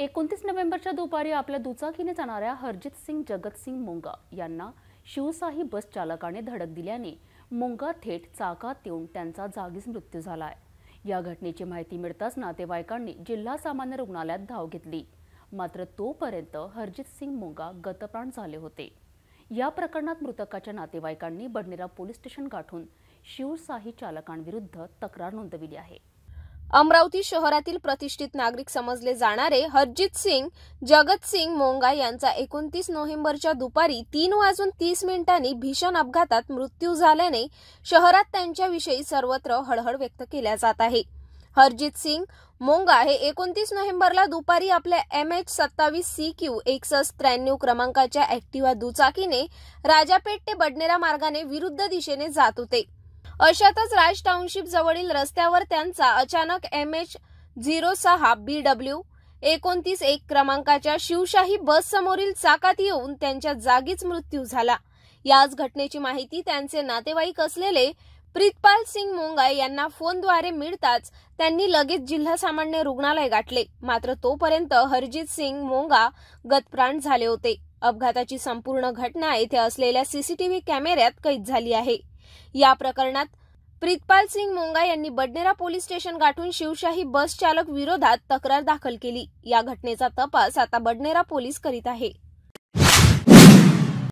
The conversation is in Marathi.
एकोणतीस नोव्हेंबरच्या दुपारी आपल्या दुचाकीने जाणाऱ्या हरजित सिंग जगतसिंग मुंगा यांना शिवशाही बस चालकाने धडक दिल्याने मुंगा थेट चाकात येऊन त्यांचा जागीच मृत्यू झाला आहे या घटनेची माहिती मिळताच नातेवाईकांनी जिल्हा सामान्य रुग्णालयात धाव घेतली मात्र तोपर्यंत हरजित सिंग मुंगा गतप्राण झाले होते या प्रकरणात मृतकाच्या नातेवाईकांनी बडनेरा पोलीस स्टेशन गाठून शिवशाही चालकांविरुद्ध तक्रार नोंदविली आहे अमरावती शहरातील प्रतिष्ठित नागरिक समजले जाणारे हरजित सिंग जगत सिंग मोंगा यांचा एकोणतीस नोव्हेंबरच्या दुपारी तीन वाजून तीस मिनिटांनी भीषण अपघातात मृत्यू झाल्याने शहरात त्यांच्याविषयी सर्वत्र हळहळ व्यक्त केल्या जात आहे हरजित सिंग मोंगा हे एकोणतीस नोव्हेंबरला दुपारी आपल्या एम एच सत्तावीस सी क्यू एकसष्ट त्र्याण्णव क्रमांकाच्या ऍक्टिव्हा दुचाकीने राजापेठ ते बडनेरा मार्गाने विरुद्ध दिशेने जात होते अशातच राज टाउनशिप जवळील रस्त्यावर त्यांचा अचानक एम एच झिरो सहा बी डब्ल्यू एकोणतीस एक क्रमांकाच्या शिवशाही बस समोरील चाकात येऊन त्यांच्या जागीच मृत्यू झाला याच घटनेची माहिती त्यांचे नातेवाईक असलेले प्रितपाल सिंग मोंगाय यांना फोनद्वारे मिळताच त्यांनी लगेच जिल्हा सामान्य रुग्णालय गाठले मात्र तोपर्यंत हरजित सिंग मोंगा गतप्राण झाले होते अपघाताची संपूर्ण घटना येथे असलेल्या सीसीटीव्ही कॅमेऱ्यात कैद झाली आहे या प्रकरणात प्रितपाल सिंग मोंगा यांनी बडनेरा पोलीस स्टेशन गाठून शिवशाही बस चालक विरोधात तक्रार दाखल केली या घटनेचा तपास आता बडनेरा पोलीस करीत आहे